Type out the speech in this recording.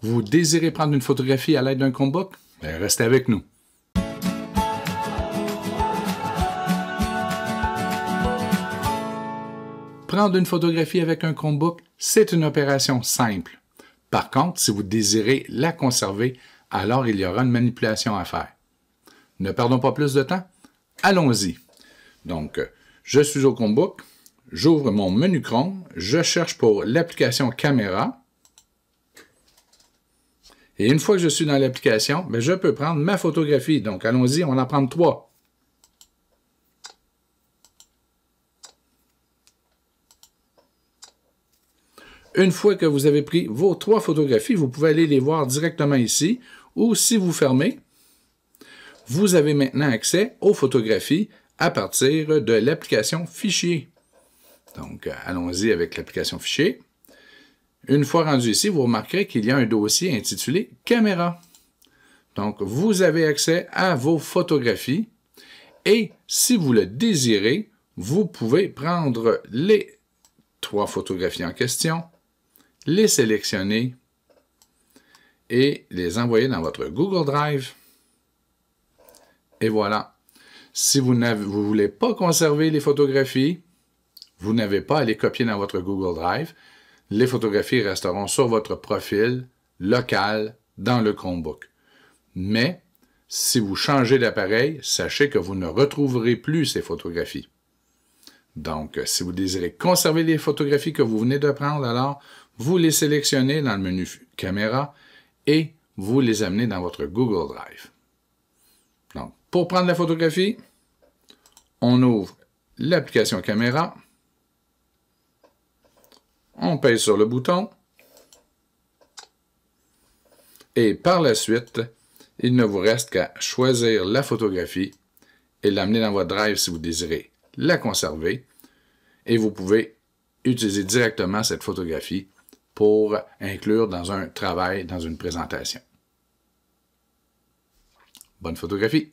Vous désirez prendre une photographie à l'aide d'un Chromebook? Ben, restez avec nous. Prendre une photographie avec un Chromebook, c'est une opération simple. Par contre, si vous désirez la conserver, alors il y aura une manipulation à faire. Ne perdons pas plus de temps. Allons-y. Donc, euh, je suis au Chromebook, j'ouvre mon menu Chrome, je cherche pour l'application caméra, et une fois que je suis dans l'application, ben, je peux prendre ma photographie. Donc, allons-y, on en prend trois. Une fois que vous avez pris vos trois photographies, vous pouvez aller les voir directement ici. Ou si vous fermez, vous avez maintenant accès aux photographies à partir de l'application Fichier. Donc, euh, allons-y avec l'application Fichier. Une fois rendu ici, vous remarquerez qu'il y a un dossier intitulé Caméra. Donc, vous avez accès à vos photographies et si vous le désirez, vous pouvez prendre les trois photographies en question, les sélectionner et les envoyer dans votre Google Drive. Et voilà. Si vous ne voulez pas conserver les photographies, vous n'avez pas à les copier dans votre Google Drive, les photographies resteront sur votre profil local dans le Chromebook. Mais, si vous changez d'appareil, sachez que vous ne retrouverez plus ces photographies. Donc, euh, si vous désirez conserver les photographies que vous venez de prendre, alors vous les sélectionnez dans le menu Caméra et vous les amenez dans votre Google Drive. Donc, pour prendre la photographie, on ouvre l'application Caméra on pèse sur le bouton. Et par la suite, il ne vous reste qu'à choisir la photographie et l'amener dans votre drive si vous désirez la conserver. Et vous pouvez utiliser directement cette photographie pour inclure dans un travail, dans une présentation. Bonne photographie!